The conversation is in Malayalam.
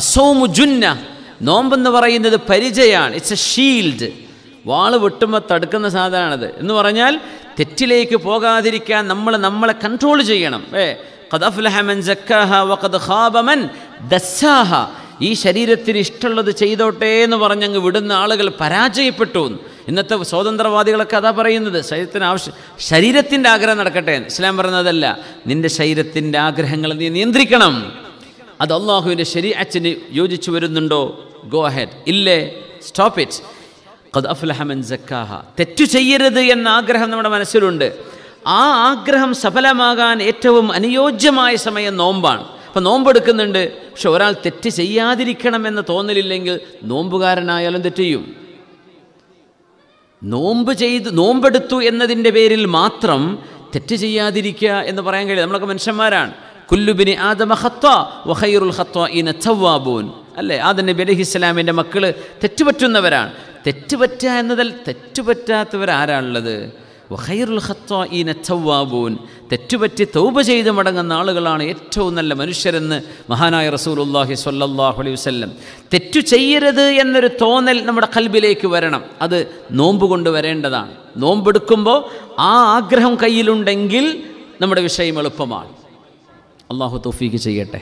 അസോമു ജുന്ന നോമ്പെന്ന് പറയുന്നത് പരിചയമാണ് ഇറ്റ്സ് എ ഷീൽഡ് വാള് വെട്ടുമ്പോൾ തടുക്കുന്ന സാധനമാണത് എന്ന് പറഞ്ഞാൽ തെറ്റിലേക്ക് പോകാതിരിക്കാൻ നമ്മൾ നമ്മളെ കൺട്രോൾ ചെയ്യണം ഏ കദഫ്ലഹമൻ ജക്കാഹ വഖദ് ഖാബമൻ ദസ്സാഹ ഈ ശരീരത്തിന് ഇഷ്ടമുള്ളത് ചെയ്തോട്ടെ എന്ന് പറഞ്ഞങ്ങ് വിടുന്ന ആളുകൾ പരാജയപ്പെട്ടു ഇന്നത്തെ സ്വതന്ത്രവാദികളൊക്കെ അതാ പറയുന്നത് ശരീരത്തിന് ആവശ്യം ശരീരത്തിൻ്റെ ആഗ്രഹം നടക്കട്ടെ ഇസ്ലാം പറഞ്ഞതല്ല നിൻ്റെ ശരീരത്തിൻ്റെ ആഗ്രഹങ്ങൾ നീ നിയന്ത്രിക്കണം അത് അള്ളാഹുവിൻ്റെ അച്ഛന് യോജിച്ചു വരുന്നുണ്ടോ ഗോ അഹെഡ് ഇല്ലേ സ്റ്റോപ്പ് ഇറ്റ് ഖദ് അഫ്ലഹമൻ സക്കാഹ തെറ്റു ചെയ്യരുത് എന്ന ആഗ്രഹം നമ്മുടെ മനസ്സിലുണ്ട് ആ ആഗ്രഹം സഫലമാകാൻ ഏറ്റവും അനുയോജ്യമായ സമയം നോമ്പാണ് അപ്പം നോമ്പെടുക്കുന്നുണ്ട് പക്ഷെ ഒരാൾ തെറ്റ് ചെയ്യാതിരിക്കണം എന്ന് തോന്നലില്ലെങ്കിൽ നോമ്പുകാരനായാലും തെറ്റ് ചെയ്യും നോമ്പ് ചെയ്ത് നോമ്പെടുത്തു എന്നതിൻ്റെ പേരിൽ മാത്രം തെറ്റ് ചെയ്യാതിരിക്കുക എന്ന് പറയാൻ കഴിയും നമ്മളൊക്കെ മനുഷ്യന്മാരാണ് കുല്ലുബിനി ആദമ ഖത്ത വഹൈറുൽ ഹത്ത ഇന അല്ലേ ആദം നബി അലഹി ഇസ്ലാമിൻ്റെ മക്കൾ തെറ്റുപറ്റുന്നവരാണ് തെറ്റുപറ്റ എന്നതിൽ തെറ്റുപറ്റാത്തവരാരാണുള്ളത് വഹൈറുൽ ഹത്ത ഇന ചവാബൂൻ തെറ്റുപറ്റി തൗബ ചെയ്ത് മടങ്ങുന്ന ആളുകളാണ് ഏറ്റവും നല്ല മനുഷ്യരെന്ന് മഹാനായ റസൂലുല്ലാഹി സ്വല്ലാഹു അലൈഹി വസ്ല്ലം തെറ്റു ചെയ്യരുത് എന്നൊരു തോന്നൽ നമ്മുടെ കൽബിലേക്ക് വരണം അത് നോമ്പ് കൊണ്ട് വരേണ്ടതാണ് നോമ്പെടുക്കുമ്പോൾ ആ ആഗ്രഹം കയ്യിലുണ്ടെങ്കിൽ നമ്മുടെ വിഷയം എളുപ്പമാണ് അള്ളാഹു തൗഫീക്ക് ചെയ്യട്ടെ